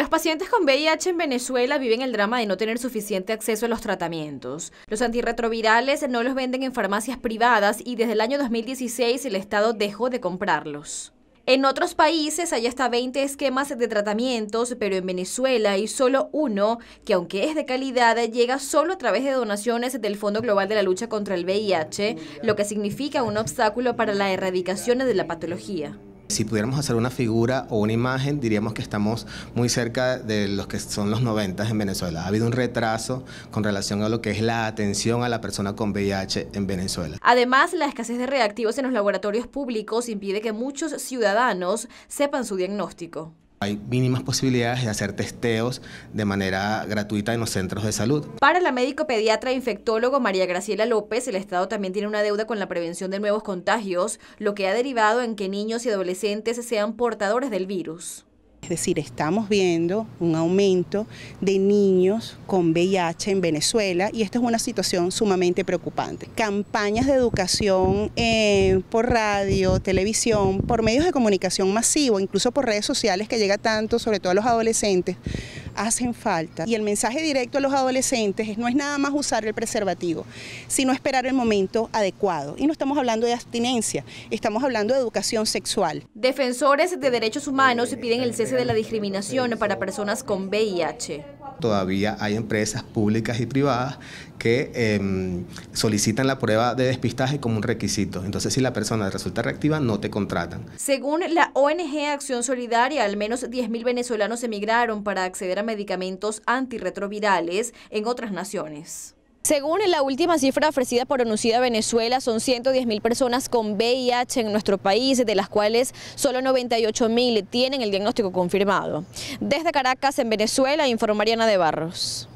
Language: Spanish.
Los pacientes con VIH en Venezuela viven el drama de no tener suficiente acceso a los tratamientos. Los antirretrovirales no los venden en farmacias privadas y desde el año 2016 el Estado dejó de comprarlos. En otros países hay hasta 20 esquemas de tratamientos, pero en Venezuela hay solo uno que, aunque es de calidad, llega solo a través de donaciones del Fondo Global de la Lucha contra el VIH, lo que significa un obstáculo para la erradicación de la patología. Si pudiéramos hacer una figura o una imagen, diríamos que estamos muy cerca de los que son los 90 en Venezuela. Ha habido un retraso con relación a lo que es la atención a la persona con VIH en Venezuela. Además, la escasez de reactivos en los laboratorios públicos impide que muchos ciudadanos sepan su diagnóstico. Hay mínimas posibilidades de hacer testeos de manera gratuita en los centros de salud. Para la médico pediatra e infectólogo María Graciela López, el Estado también tiene una deuda con la prevención de nuevos contagios, lo que ha derivado en que niños y adolescentes sean portadores del virus. Es decir, estamos viendo un aumento de niños con VIH en Venezuela y esta es una situación sumamente preocupante. Campañas de educación eh, por radio, televisión, por medios de comunicación masivo, incluso por redes sociales que llega tanto, sobre todo a los adolescentes, hacen falta. Y el mensaje directo a los adolescentes no es nada más usar el preservativo, sino esperar el momento adecuado. Y no estamos hablando de abstinencia, estamos hablando de educación sexual. Defensores de derechos humanos piden el cese de la discriminación para personas con VIH todavía hay empresas públicas y privadas que em, solicitan la prueba de despistaje como un requisito. Entonces, si la persona resulta reactiva, no te contratan. Según la ONG Acción Solidaria, al menos 10.000 venezolanos emigraron para acceder a medicamentos antirretrovirales en otras naciones. Según la última cifra ofrecida por Onucida Venezuela, son 110.000 personas con VIH en nuestro país, de las cuales solo 98.000 tienen el diagnóstico confirmado. Desde Caracas, en Venezuela, informa Mariana de Barros.